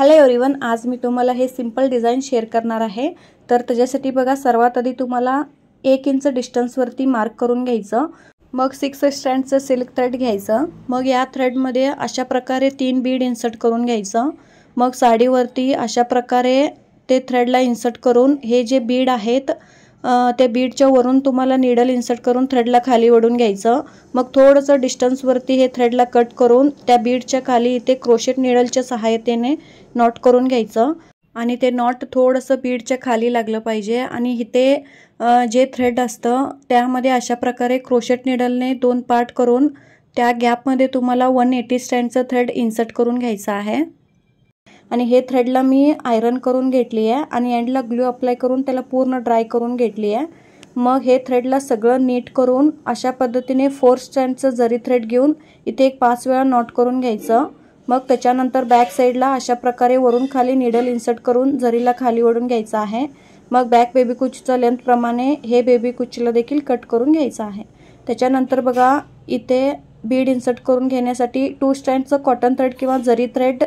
hello everyone आज मी तुम्हाला हे सिम्पल डिझाईन शेअर करणार आहे तर त्याच्यासाठी बघा सर्वात आधी तुम्हाला एक इंच डिस्टन्सवरती मार्क करून घ्यायचं मग सिक्स स्टँडचं सिल्क थ्रेड घ्यायचं मग या थ्रेडमध्ये अशा प्रकारे तीन बीड इन्सर्ट करून घ्यायचं मग साडीवरती अशा प्रकारे ते थ्रेडला इन्सर्ट करून हे जे बीड आहेत त्या बीडच्या वरून तुम्हाला निडल इन्सर्ट करून थ्रेडला खाली ओढून घ्यायचं मग थोडंसं डिस्टन्सवरती हे थ्रेडला कट करून त्या बीडच्या खाली इथे क्रोशेट निडलच्या सहाय्यतेने नॉट करून घ्यायचं आणि ते नॉट थोडंसं बीडच्या खाली लागलं पाहिजे आणि इथे जे थ्रेड असतं त्यामध्ये अशा प्रकारे क्रोशेट निडलने दोन पार्ट करून त्या गॅपमध्ये तुम्हाला वन एटी स्टँडचं थ्रेड इन्सर्ट करून घ्यायचं आहे आणि हे थ्रेडला मी आयरन करून घेतली आहे आणि एंडला ग्लू अप्लाय करून त्याला पूर्ण ड्राय करून घेतली आहे मग हे थ्रेडला सगळं नीट करून अशा पद्धतीने फोर स्टँडचं जरी थ्रेड घेऊन इथे एक पाच वेळा नॉट करून घ्यायचं मग त्याच्यानंतर बॅक साईडला अशा प्रकारे वरून खाली निडल इन्सर्ट करून जरीला खाली ओढून घ्यायचं आहे मग बॅक बेबी कुचच्या लेंथप्रमाणे हे बेबी कुचीला देखील कट करून घ्यायचं आहे त्याच्यानंतर बघा इथे बीड इन्सर्ट करून घेण्यासाठी टू स्टँडचं कॉटन थ्रेड किंवा जरी थ्रेड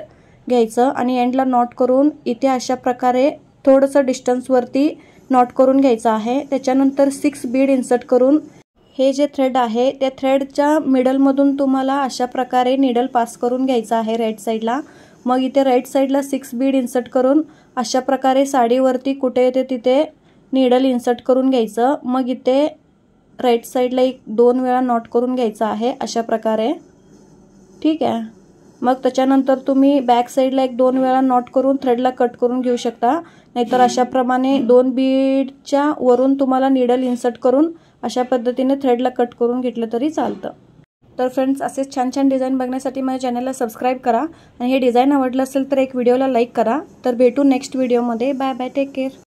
घ्यायचं आणि एंडला नॉट करून इथे अशा प्रकारे थोडंसं डिस्टन्सवरती नॉट करून घ्यायचं आहे त्याच्यानंतर सिक्स बीड इन्सर्ट करून हे जे थ्रेड आहे त्या थ्रेडच्या मिडलमधून तुम्हाला अशा प्रकारे निडल पास करून घ्यायचं आहे राईट साईडला मग इथे राईट साईडला सिक्स बीड इन्सर्ट करून अशा प्रकारे साडीवरती कुठे येते तिथे निडल इन्सर्ट करून घ्यायचं मग इथे राईट साईडला एक दोन वेळा नॉट करून घ्यायचं आहे अशा प्रकारे ठीक आहे मग त्याच्यानंतर तुम्ही बॅक साईडला एक दोन वेळा नॉट करून थ्रेडला कट करून घेऊ शकता नाहीतर अशाप्रमाणे दोन बीडच्या वरून तुम्हाला निडल इन्सर्ट करून अशा पद्धतीने थ्रेडला कट करून घेतलं तरी चालतं तर फ्रेंड्स असेच छान छान डिझाईन बघण्यासाठी माझ्या चॅनलला सबस्क्राईब करा आणि हे डिझाईन आवडलं असेल तर एक व्हिडिओला लाईक करा तर भेटू नेक्स्ट व्हिडिओमध्ये बाय बाय टेक केअर